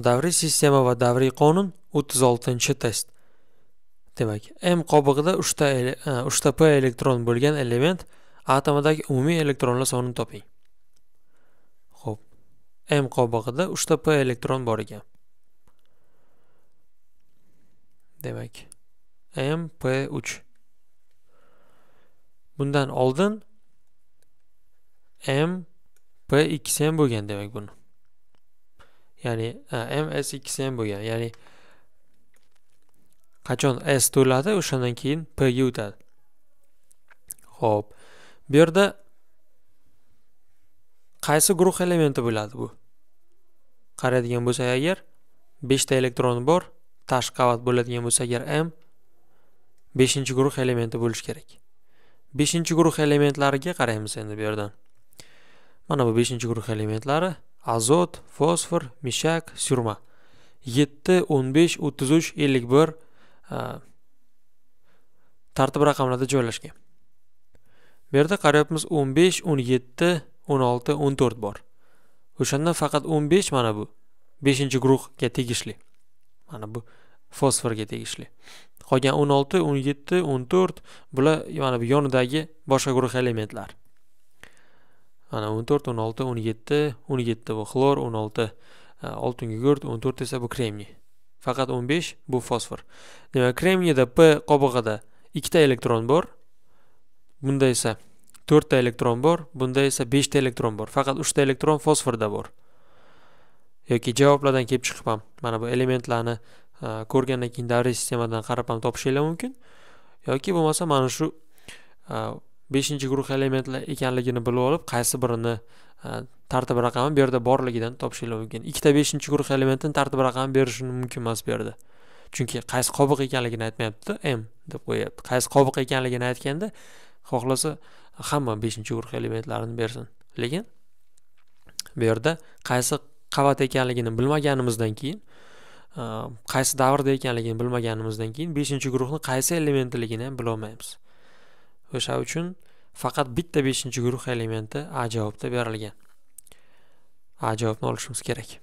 davriy sistema va davriy qonun 36 test demak m qobig'ida 3 ta 3 ta p elektron bo'lgan element atomidagi umumiy elektronlar sonini toping Xo'p. m qobig'ida 3 ta p elektron bor ekan demak m p 3 bundan oldin m p2 ham bo'lgan demak buni ya'ni msx ham bo'lgan ya'ni qachon s to'ladi o'shandan keyin p ga o'tadi ho'p bu yerda qaysi guruh elementi bo'ladi bu qaraydigan bo'lsak agar beshta elektroni bor tashqi qavat bo'ladigan bo'lsa agar m beshinchi guruh elementi bo'lishi kerak beshinchi guruh elementlariga qaraymiz endi bu yerdan mana bu beshinchi guruh elementlari azot fosfor mishak surma yetti o'n besh o'ttiz uch ellik bir e, tartib raqamlarda joylashgan bu yerda qarayapmiz o'n besh o'n yetti o'n olti o'n to'rt bor o'shandan faqat o'n besh mana bu beshinchi guruhga tegishli mana bu fosforga tegishli qolgan o'n olti o'n yetti o'n to'rt bular mana bu yonidagi boshqa guruh elementlari Mana 14 16 17 17 bu xlor 16 oltin gugurt 14 esa bu kremniy faqat 15 bu fosfor demak kremniyda p qobig'ida 2 ta elektron bor bunda esa 4 ta elektron bor bunda esa 5 ta elektron bor faqat 3 ta elektron fosforda bor yoki javoblardan kelib chiqib ham mana bu elementlarni e, ko'rgandan keyin davriy sistemadan qarab ham topishingiz mumkin yoki bo'lmasa mana shu e, beshinchi guruh elementlar ekanligini bilib olib qaysi birini e, tartib raqami bu yerda borligidan topishinglar mumkin ikkita beshinchi guruh elementini tartib raqami berishi mumkin emas bu yerda chunki qaysi qobiq ekanligini aytmayapti m deb qo'yapti qaysi qobiq ekanligini aytganda xohlasa hamma beshinchi guruh elementlarini bersin lekin bu yerda qaysi qavat ekanligini bilmaganimizdan keyin e, qaysi davrda ekanligini bilmaganimizdan keyin beshinchi guruhni qaysi elementligini ham bilolmaymiz o'sha uchun faqat bitta beshinchi guruh elementi a javobda berilgan a javobni olishimiz kerak